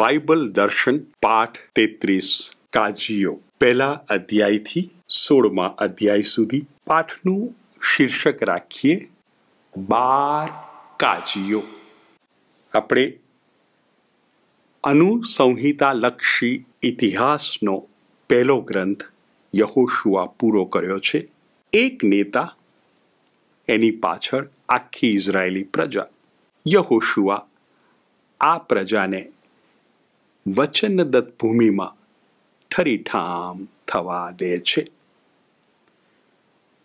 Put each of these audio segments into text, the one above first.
Bible દર્શન પાઠ તેત્રીસ કાજીઓ પહેલા અધ્યાયથી સોળમાં અધ્યાય સુધી પાઠનું શીર્ષક રાખીએ બાર કાજીઓ આપણે અનુસંહિતાલક્ષી ઇતિહાસનો પહેલો ગ્રંથ યહોશુઆ પૂરો કર્યો છે એક નેતા એની પાછળ આખી ઇઝરાયેલી પ્રજા યહોશુઆ આ પ્રજાને વચનદત્ત ભૂમિમાં ઠરીઠામ થવા દે છે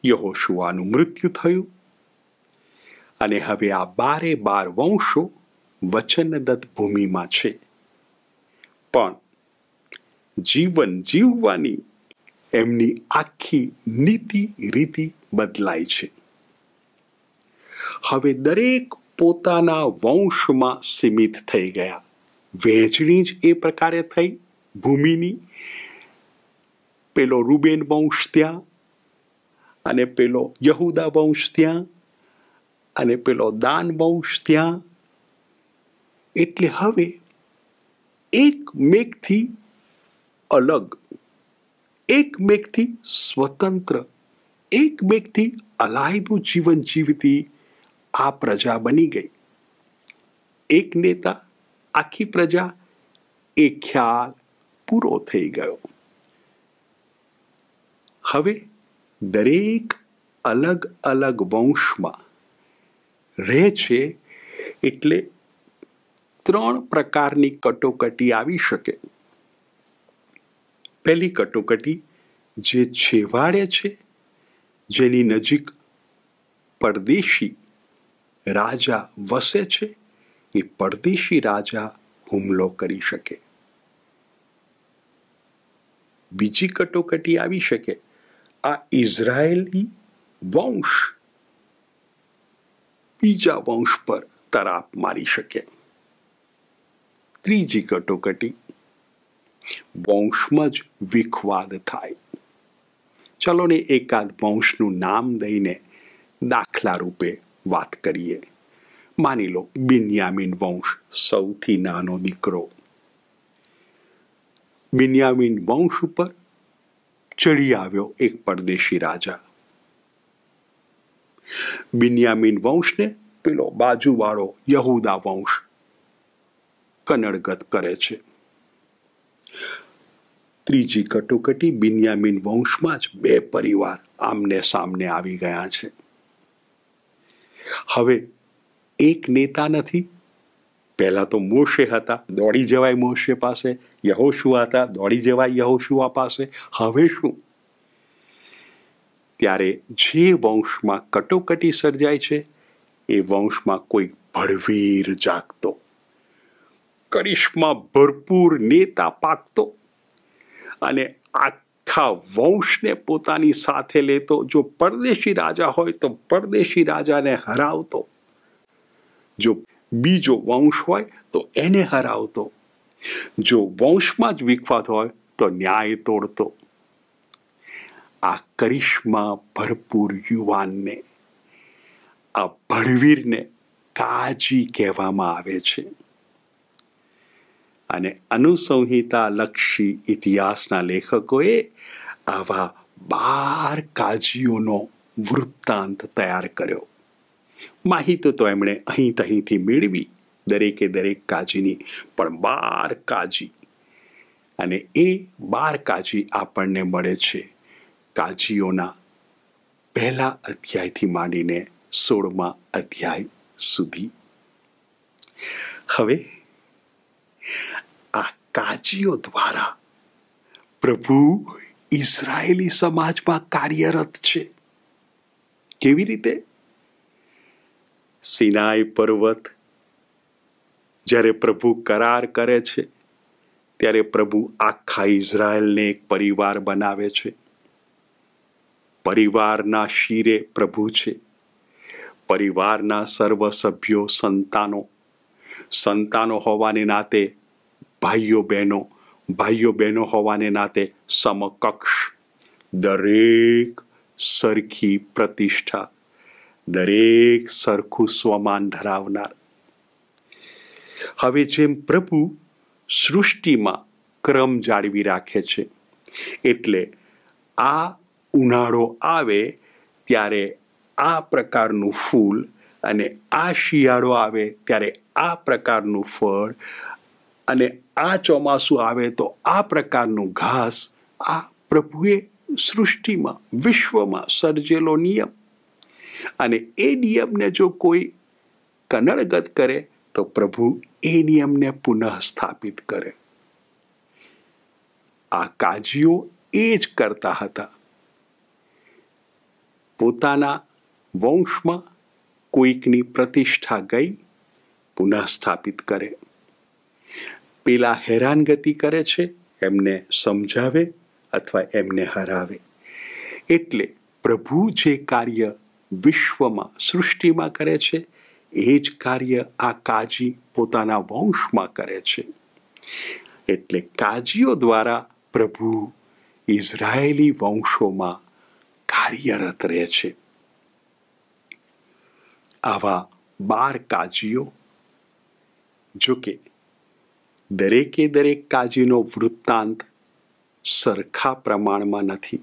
યહોશુઆનું મૃત્યુ થયું અને હવે આ બારે બાર વંશો વચનદત્ત ભૂમિમાં છે પણ જીવન જીવવાની એમની આખી નીતિ રીતિ બદલાય છે હવે દરેક પોતાના વંશમાં સીમિત થઈ ગયા વહેંચણી જ એ પ્રકારે થઈ ભૂમિની પેલો રૂબેન વંશ ત્યાં અને પેલો યહુદા વંશ ત્યાં અને પેલો દાન વંશ ત્યાં એટલે હવે એક મેઘથી અલગ એક મેઘથી સ્વતંત્ર એક મેઘથી અલાયદું જીવન જીવતી આ પ્રજા બની ગઈ એક નેતા આખી પ્રજા એ ખ્યાલ પૂરો થઈ ગયો હવે દરેક અલગ અલગ વંશમાં રહે છે એટલે ત્રણ પ્રકારની કટોકટી આવી શકે પહેલી કટોકટી જે છેવાડે છે જેની નજીક પરદેશી રાજા વસે છે એ પરદેશી રાજા હુમલો કરી શકે બીજી કટોકટી આવી શકે આ ઇઝરાયેલી વંશ બીજા વંશ પર તરાપ મારી શકે ત્રીજી કટોકટી વંશમાં જ વિખવાદ થાય ચલો ને એકાદ વંશનું નામ દઈને દાખલા રૂપે વાત કરીએ માની લો બિન્યામીન વંશ સૌથી નાનો દીકરો બિન્યામીન વંશ ઉપર ચડી આવ્યો એક પરદેશી રાજા બિન્યામીન વંશને પેલો બાજુવાળો યહુદા વંશ કનડગત કરે છે ત્રીજી કટોકટી બિન્યામીન વંશમાં જ બે પરિવાર આમને સામને આવી ગયા છે હવે એક નેતા નથી પહેલાં તો મોશે હતા દોડી જવાય મોશે પાસે યહોશુઆ હતા દોડી જવાય યહોશુઆ પાસે હવે શું ત્યારે જે વંશમાં કટોકટી સર્જાય છે એ વંશમાં કોઈ ભળવીર જાગતો કરિશ્મા ભરપૂર નેતા પાકતો અને આખા વંશને પોતાની સાથે લેતો જો પરદેશી રાજા હોય તો પરદેશી રાજાને હરાવતો જો બીજો વંશ હોય તો એને હરાવતો જો વંશમાં જ વિખવાત હોય તો ન્યાય તોડતો આ કરિશ્મા ભરપૂર યુવાનને આ ભળવીરને કાજી કહેવામાં આવે છે અને અનુસંહિતા લક્ષી ઇતિહાસના લેખકોએ આવા બાર કાજીઓનો વૃત્તાંત તૈયાર કર્યો માહિતી તો એમણે અહીં તહીંથી મેળવી દરેકે દરેક કાજીની પણ બાર કાજી અને એ બાર કાજી આપણને મળે છે કાજીઓના પહેલા અધ્યાયથી માંડીને સોળમા અધ્યાય સુધી હવે આ કાજીઓ દ્વારા પ્રભુ ઇઝરાયેલી સમાજમાં કાર્યરત છે કેવી રીતે સિનાઈ પર્વત જ્યારે પ્રભુ કરાર કરે છે ત્યારે પ્રભુ આખા ઇઝરાયલને એક પરિવાર બનાવે છે પરિવારના શિરે પ્રભુ છે પરિવારના સર્વ સભ્યો સંતાનો સંતાનો હોવાને નાતે ભાઈઓ બહેનો ભાઈઓ બહેનો હોવાને નાતે સમકક્ષ દરેક સરખી પ્રતિષ્ઠા દરેક સરખું સ્વમાન ધરાવનાર હવે જેમ પ્રભુ સૃષ્ટિમાં ક્રમ જાળવી રાખે છે એટલે આ ઉનાળો આવે ત્યારે આ પ્રકારનું ફૂલ અને આ શિયાળો આવે ત્યારે આ પ્રકારનું ફળ અને આ ચોમાસું આવે તો આ પ્રકારનું ઘાસ આ પ્રભુએ સૃષ્ટિમાં વિશ્વમાં સર્જેલો નિયમ અને એ નિયમને જો કોઈ કનડગત કરે તો પ્રભુ એ નિયમને પુનઃ સ્થાપિત કરે આ કાજીઓ એ જ કરતા હતા પોતાના વંશમાં કોઈકની પ્રતિષ્ઠા ગઈ પુનઃ સ્થાપિત કરે પેલા હેરાનગતિ કરે છે એમને સમજાવે અથવા એમને હરાવે એટલે પ્રભુ જે કાર્ય વિશ્વમાં સૃષ્ટિમાં કરે છે એ જ કાર્ય આ કાજી પોતાના વંશમાં કરે છે એટલે કાજીઓ દ્વારા પ્રભુ ઇઝરાયેલી વંશોમાં કાર્યરત રહે છે આવા બાર કાજીઓ જોકે દરેકે દરેક કાજીનો વૃત્તાંત સરખા પ્રમાણમાં નથી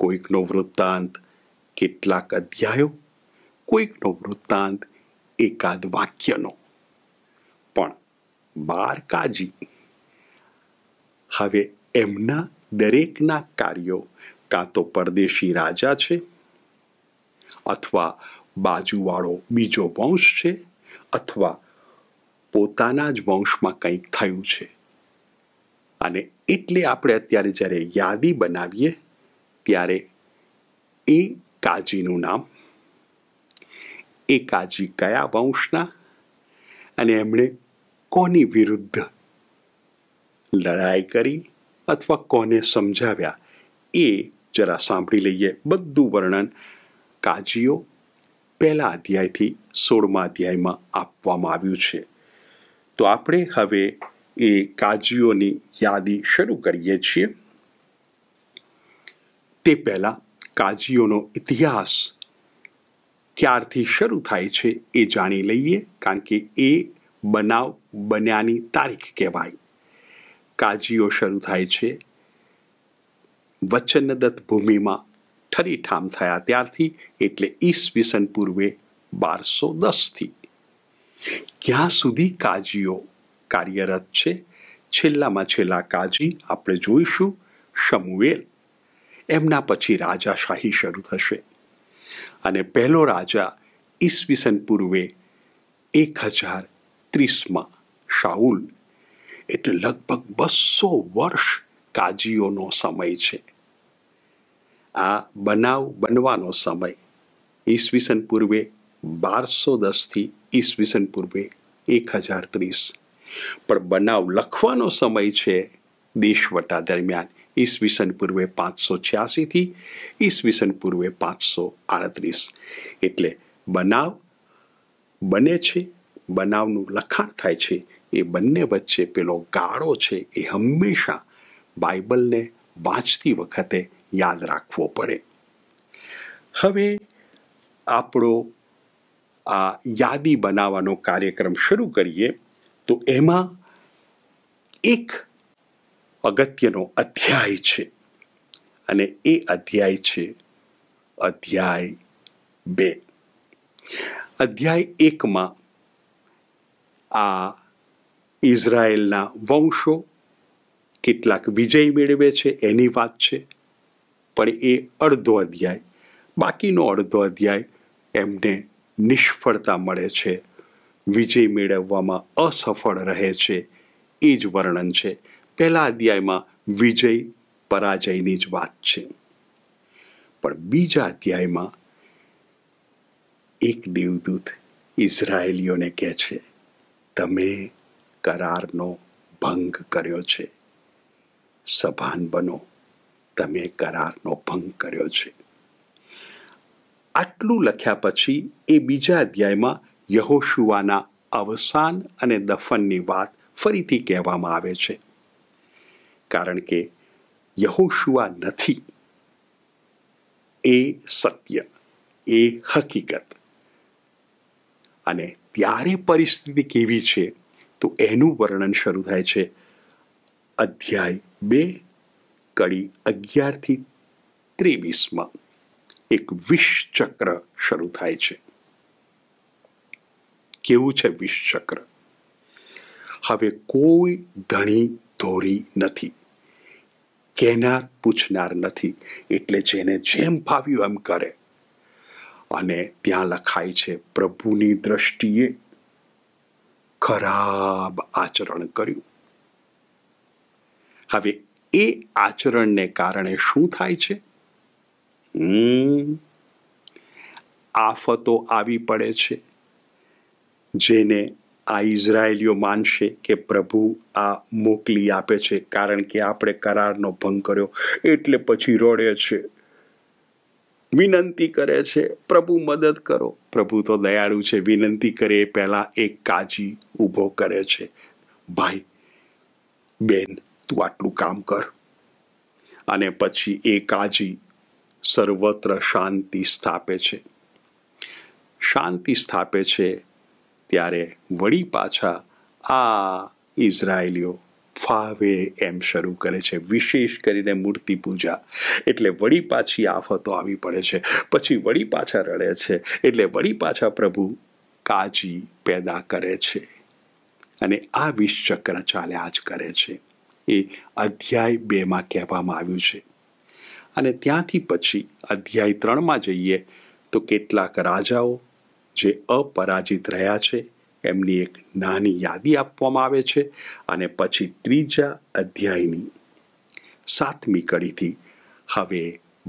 કોઈકનો વૃત્તાંત કેટલાક અધ્યાયો કોઈકનો વૃત્તાંત એકાદ વાક્યનો પણ બાર કાજી હવે એમના દરેકના કાર્યો કાં તો પરદેશી રાજા છે અથવા બાજુવાળો બીજો વંશ છે અથવા પોતાના જ વંશમાં કંઈક થયું છે અને એટલે આપણે અત્યારે જ્યારે યાદી બનાવીએ ત્યારે એ કાજીનું નામ એ કાજી કયા વંશના અને એમણે કોની વિરુદ્ધ લડાઈ કરી અથવા કોને સમજાવ્યા એ જરા સાંભળી લઈએ બધું વર્ણન કાજીઓ પહેલા અધ્યાયથી સોળમા અધ્યાયમાં આપવામાં આવ્યું છે તો આપણે હવે એ કાજીઓની યાદી શરૂ કરીએ છીએ તે પહેલાં કાજીઓનો ઇતિહાસ ક્યારથી શરૂ થાય છે એ જાણી લઈએ કારણ કે એ બનાવ બન્યાની તારીખ કહેવાય કાજીઓ શરૂ થાય છે વચનદત્ત ભૂમિમાં ઠરીઠામ થયા ત્યારથી એટલે ઈસવીસન પૂર્વે બારસો દસથી ક્યાં સુધી કાજીઓ કાર્યરત છે છેલ્લામાં છેલ્લા કાજી આપણે જોઈશું શમુએલ એમના પછી રાજાશાહી શરૂ થશે અને પહેલો રાજા ઈસવીસન પૂર્વે એક હજાર ત્રીસમાં શાહુલ એટલે લગભગ બસો વર્ષ કાજીઓનો સમય છે આ બનાવ બનવાનો સમય ઈસવીસન પૂર્વે બારસો દસથી ઈસવીસન પૂર્વે એક હજાર ત્રીસ પણ બનાવ લખવાનો સમય છે દેશવટા દરમિયાન ઈસવીસન પૂર્વે પાંચસો છ્યાસીથી ઈસવીસન પૂર્વે પાંચસો આડત્રીસ એટલે બનાવ બને છે બનાવનું લખાણ થાય છે એ બંને વચ્ચે પેલો ગાળો છે એ હંમેશા બાઇબલને વાંચતી વખતે યાદ રાખવો પડે હવે આપણો આ યાદી બનાવવાનો કાર્યક્રમ શરૂ કરીએ તો એમાં એક અગત્યનો અધ્યાય છે અને એ અધ્યાય છે અધ્યાય બે અધ્યાય એકમાં આ ઇઝરાયેલના વંશો કેટલાક વિજય મેળવે છે એની વાત છે પણ એ અડધો અધ્યાય બાકીનો અડધો અધ્યાય એમને નિષ્ફળતા મળે છે વિજય મેળવવામાં અસફળ રહે છે એ જ વર્ણન છે પહેલા અધ્યાયમાં વિજય પરાજયની જ વાત છે પણ બીજા અધ્યાયમાં એક દેવદૂત ઇઝરાયેલીઓને કહે છે તમે કરારનો ભંગ કર્યો છે સભાન બનો તમે કરારનો ભંગ કર્યો છે આટલું લખ્યા પછી એ બીજા અધ્યાયમાં યહોશુઆના અવસાન અને દફનની વાત ફરીથી કહેવામાં આવે છે કારણ કે યહોશુઆ નથી એ સત્ય એ હકીકત અને ત્યારે પરિસ્થિતિ કેવી છે તો એનું વર્ણન શરૂ થાય છે અધ્યાય બે કડી અગિયારથી ત્રેવીસમાં એક વિષચક્ર શરૂ થાય છે કેવું છે વિષચક્ર હવે કોઈ ધણી ધોરી નથી કહેનાર પૂછનાર નથી એટલે જેને જેમ ફાવ્યું એમ કરે અને ત્યાં લખાય છે પ્રભુની દ્રષ્ટિએ ખરાબ આચરણ કર્યું હવે એ આચરણને કારણે શું થાય છે આફતો આવી પડે છે જેને આ ઇઝરાયેલીઓ માનશે કે પ્રભુ આ મોકલી આપે છે કારણ કે આપણે કરારનો ભંગ કર્યો એટલે પછી રોડે છે વિનંતી કરે છે પ્રભુ મદદ કરો પ્રભુ તો દયાળુ છે વિનંતી કરે એ પહેલાં એક કાજી ઊભો કરે છે ભાઈ બેન તું આટલું કામ કર અને પછી એ કાજી સર્વત્ર શાંતિ સ્થાપે છે શાંતિ સ્થાપે છે ત્યારે વળી પાછા આ ઇઝરાયેલીઓ ફાવે એમ શરૂ કરે છે વિશેષ કરીને મૂર્તિ પૂજા એટલે વળી પાછી આફતો આવી પડે છે પછી વળી પાછા રડે છે એટલે વળી પાછા પ્રભુ કાજી પેદા કરે છે અને આ વિષચક્ર ચાલ્યા જ કરે છે એ અધ્યાય બેમાં કહેવામાં આવ્યું છે અને ત્યાંથી પછી અધ્યાય ત્રણમાં જઈએ તો કેટલાક રાજાઓ જે અપરાજિત રહ્યા છે એમની એક નાની યાદી આપવામાં આવે છે અને પછી ત્રીજા અધ્યાયની સાતમી કડીથી હવે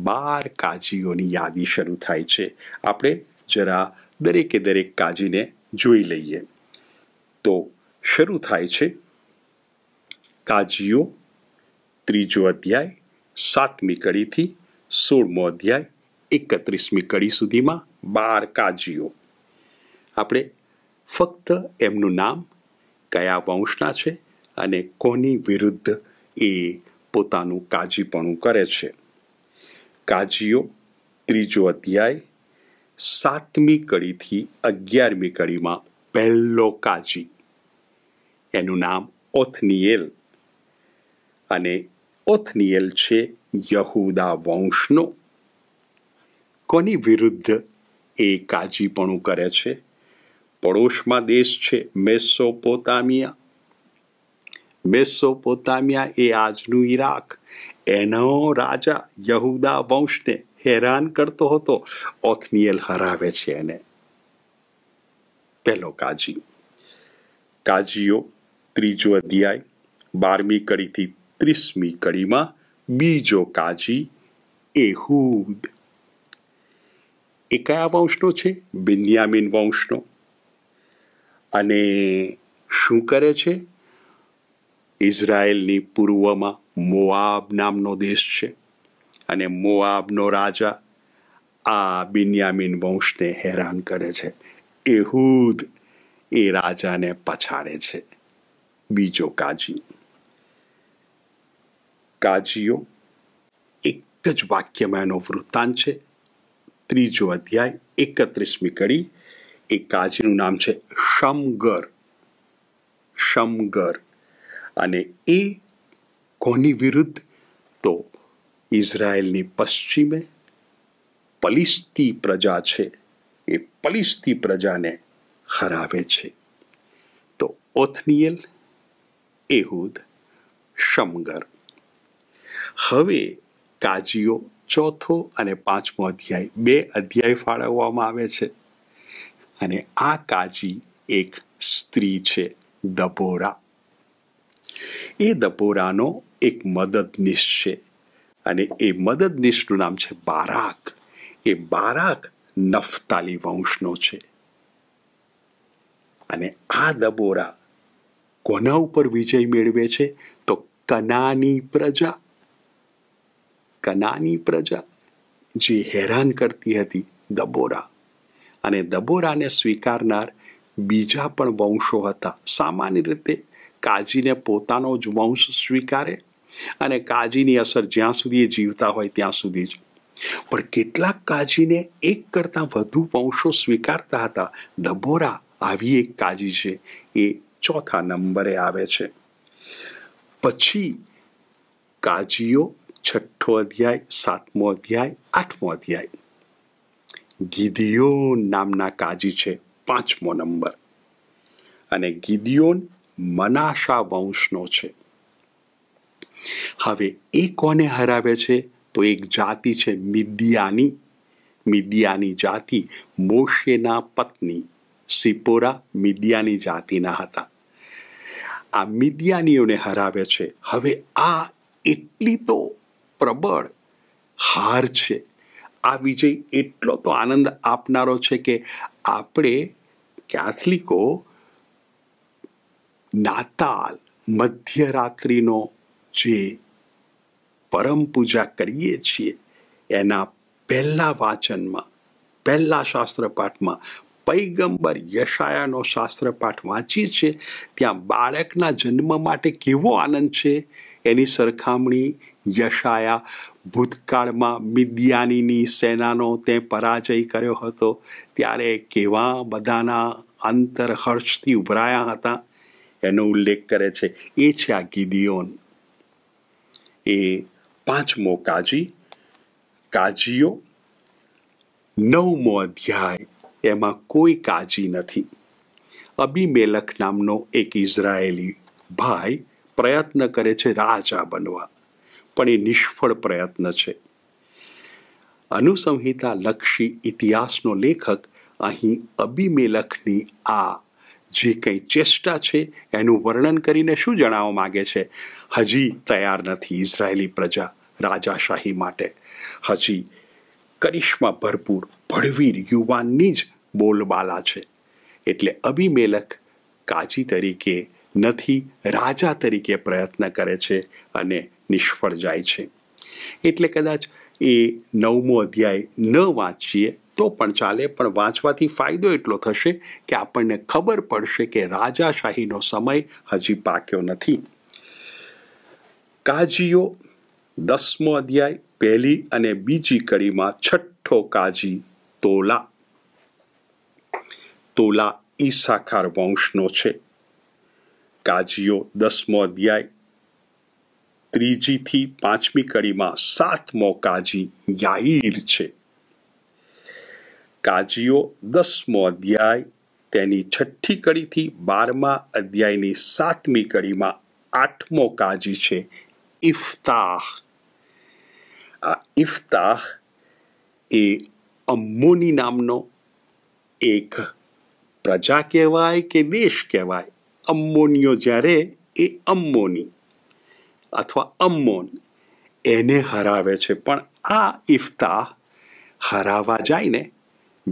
બાર કાજીઓની યાદી શરૂ થાય છે આપણે જરા દરેકે દરેક કાજીને જોઈ લઈએ તો શરૂ થાય છે કાજીઓ ત્રીજો અધ્યાય સાતમી કડીથી સોળમો અધ્યાય એકત્રીસમી કડી સુધીમાં બાર કાજીઓ આપણે ફક્ત એમનું નામ કયા વંશના છે અને કોની વિરુદ્ધ એ પોતાનું કાજીપણું કરે છે કાજીઓ ત્રીજો અધ્યાય સાતમી કડીથી અગિયારમી કડીમાં પહેલો કાજી એનું નામ ઓથનિયેલ અને ઓથનિયેલ છે યહુદા વંશનો કોની વિરુદ્ધ એ કાજીપણું કરે છે પડોશમાં દેશ છે મેસોપોતામિયા મેસોપોતામિયા એ આજનું ઈરાક એનો રાજા યહુદા વંશને હેરાન કરતો હતો ઓથનિયલ હરાવે છે એને પહેલો કાજી કાજીઓ ત્રીજો અધ્યાય બારમી કડીથી ત્રીસમી કડીમાં બીજો કાજી એહુદ એ કયા વંશનો છે બિન્યામિન વંશનો અને શું કરે છે ઇઝરાયલની પૂર્વમાં મોઆબ નામનો દેશ છે અને મોઆબનો રાજા આ બિન્યામીન વંશને હેરાન કરે છે એહુદ એ રાજાને પછાડે છે બીજો કાજી કાજીઓ એક જ વાક્યમાં એનો વૃત્તાંત છે ત્રીજો અધ્યાય એકત્રીસમી કડી એ કાજીનું નામ છે શમગર શમગર અને એ કોની વિરુદ્ધ તો ઇઝરાયલની પશ્ચિમે પલિસ્તી પ્રજા છે એ પલિસ્તી પ્રજાને હરાવે છે તો ઓથનિયલ એહુદ શમગર હવે કાજીઓ ચોથો અને પાંચમો અધ્યાય બે અધ્યાય ફાળવવામાં આવે છે અને આ કાજી એક સ્ત્રી છે દબોરા એ દપોરાનો એક મદદનીશ છે અને એ મદદનીશનું નામ છે બારાક એ બારાક નફતાલી વંશનો છે અને આ દબોરા કોના ઉપર વિજય મેળવે છે તો કનાની પ્રજા કનાની પ્રજા જે હેરાન કરતી હતી દબોરા અને દબોરાને સ્વીકારનાર બીજા પણ વંશો હતા સામાન્ય રીતે કાજીને પોતાનો જ વંશ સ્વીકારે અને કાજીની અસર જ્યાં સુધી જીવતા હોય ત્યાં સુધી જ પણ કેટલાક કાજીને એક કરતાં વધુ વંશો સ્વીકારતા હતા દબોરા આવી એક કાજી છે એ ચોથા નંબરે આવે છે પછી કાજીઓ છઠ્ઠો અધ્યાય સાતમો અધ્યાય આઠમો અધ્યાય ગિદિયો નામના કાજી છે પાંચમો નંબર અને ગિદિયોન મનાશા વંશનો છે હવે એ કોને હરાવે છે તો એક જાતિ છે મિદિયાની મિદિયાની જાતિ મોશેના પત્ની સિપોરા મિદિયાની જાતિના હતા આ મિદિયાનીઓને હરાવે છે હવે આ એટલી તો પ્રબળ હાર છે આ વિજય એટલો તો આનંદ આપનારો છે કે આપણે કેથલિકો નાતાલ મધ્યરાત્રિનો જે પરમ પૂજા કરીએ છીએ એના પહેલા વાચનમાં પહેલા શાસ્ત્રપાઠમાં પૈગંબર યશાયાનો શાસ્ત્રપાઠ વાંચીએ છીએ ત્યાં બાળકના જન્મ માટે કેવો આનંદ છે એની સરખામણી યશાયા ભૂતકાળમાં મિદ્યાનીની સેનાનો તે પરાજય કર્યો હતો ત્યારે કેવા બધાના અંતરહર્ષથી ઉભરાયા હતા એનો ઉલ્લેખ કરે છે એ છે આ ગિદિયોન એ પાંચમો કાજી કાજીઓ નવમો અધ્યાય એમાં કોઈ કાજી નથી અબીમેલક નામનો એક ઇઝરાયેલી ભાઈ પ્રયત્ન કરે છે રાજા બનવા પણ એ નિષ્ફળ પ્રયત્ન છે અનુસંહિતા લક્ષી ઇતિહાસનો લેખક અહીં અબિમેલખની આ જે કંઈ ચેષ્ટા છે એનું વર્ણન કરીને શું જણાવવા માગે છે હજી તૈયાર નથી ઇઝરાયેલી પ્રજા રાજાશાહી માટે હજી કરિશ્મા ભરપૂર ભળવીર યુવાનની જ બોલબાલા છે એટલે અભિમેલક કાજી તરીકે નથી રાજા તરીકે પ્રયત્ન કરે છે અને નિષ્ફળ જાય છે એટલે કદાચ એ નવમો અધ્યાય ન વાંચીએ તો પણ ચાલે પણ વાંચવાથી ફાયદો એટલો થશે કે આપણને ખબર પડશે કે રાજાશાહીનો સમય હજી પાક્યો નથી કાજીઓ દસમો અધ્યાય પહેલી અને બીજી કડીમાં છઠ્ઠો કાજી તોલા તોલા ઈસાખાર વંશનો છે કાજીઓ દસમો અધ્યાય ત્રીજીથી પાંચમી કડીમાં સાતમો કાજી યાઈર છે કાજીઓ દસમો અધ્યાય તેની છઠ્ઠી કડીથી બારમા અધ્યાયની સાતમી કડીમાં આઠમો કાજી છે ઇફતાહ આ ઇફતાહ એ અમ્મુની નામનો એક પ્રજા કહેવાય કે દેશ કહેવાય અમ્મોનીઓ જ્યારે એ અમ્મોની અથવા અમ્મોન એને હરાવે છે પણ આ ઇફતા હરાવા જાય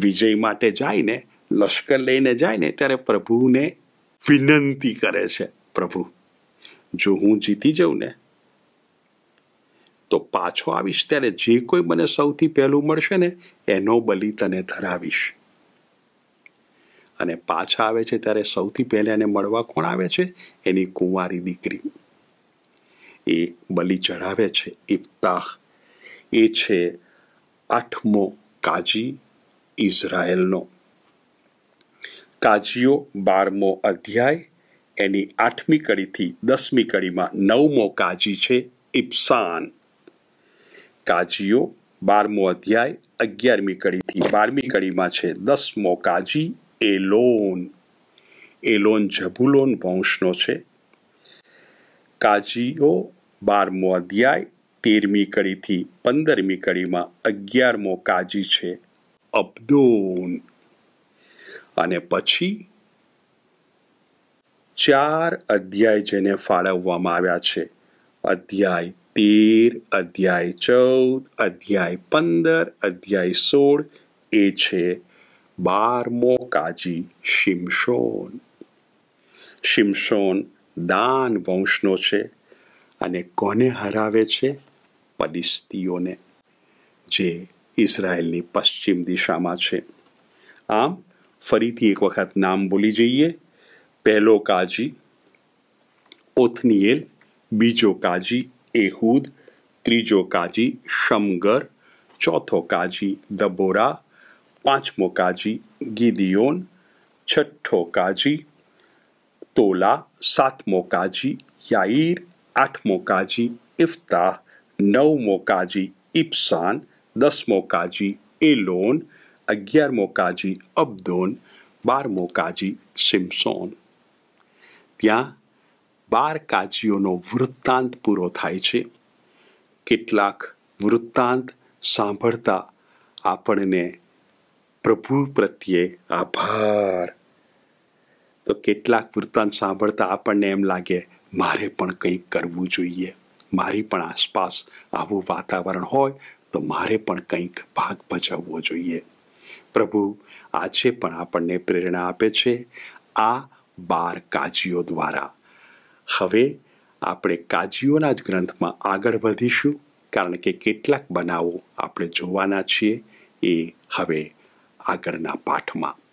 વિજય માટે જાયને લશ્કર લઈને જાય ને ત્યારે પ્રભુને વિનંતી કરે છે પ્રભુ જો હું જીતી જઉં ને તો પાછો આવીશ ત્યારે જે કોઈ મને સૌથી પહેલું મળશે ને એનો બલિ તને ધરાવીશ અને પાછા આવે છે ત્યારે સૌથી પહેલા એને મળવા કોણ આવે છે એની કુંવારી દીકરી એ બલી ચઢાવે છે ઇફતાહ એ છે આઠમો કાજી ઇઝરાયલનો કાજીઓ બારમો અધ્યાય એની આઠમી કડીથી દસમી કડીમાં નવમો કાજી છે ઇપસાન કાજીઓ બારમો અધ્યાય અગિયારમી કડીથી બારમી કડીમાં છે દસમો કાજી એલોન એલોન જબુલોન વંશનો છે કાજીઓ બારમો અધ્યાય તેરમી કડીથી પંદરમી કડીમાં અગિયારમો કાજી છે અબ્દોન અને પછી ચાર અધ્યાય જેને ફાળવવામાં આવ્યા છે અધ્યાય તેર અધ્યાય ચૌદ અધ્યાય પંદર અધ્યાય સોળ એ છે બારમો કાજી શિમશોન શિમશોન દાન વંશનો છે અને કોને હરાવે છે પલિસ્તીઓને જે ઇઝરાયલની પશ્ચિમ દિશામાં છે આમ ફરીથી એક વખત નામ બોલી જઈએ પહેલો કાજી ઓથનિયેલ બીજો કાજી એહૂદ ત્રીજો કાજી શમગર ચોથો કાજી દબોરા પાંચમો કાજી ગિદિયોન છઠ્ઠો કાજી તોલા સાતમો કાજી યાઈર આઠમો કાજી ઇફતાહ નવમો કાજી ઇફસાન દસમો કાજી એલોન અગિયારમો કાજી અબ્દોન બારમો કાજી સિમસોન ત્યાં બાર કાજીઓનો વૃત્તાંત પૂરો થાય છે કેટલાક વૃત્તાંત સાંભળતા આપણને પ્રભુ પ્રત્યે આભાર તો કેટલાક વૃત્તાંત સાંભળતા આપણને એમ લાગે મારે પણ કંઈક કરવું જોઈએ મારી પણ આસપાસ આવું વાતાવરણ હોય તો મારે પણ કંઈક ભાગ ભજવવો જોઈએ પ્રભુ આજે પણ આપણને પ્રેરણા આપે છે આ બાર કાજીઓ દ્વારા હવે આપણે કાજીઓના જ ગ્રંથમાં આગળ વધીશું કારણ કે કેટલાક બનાવો આપણે જોવાના છીએ એ હવે આગળના પાઠમાં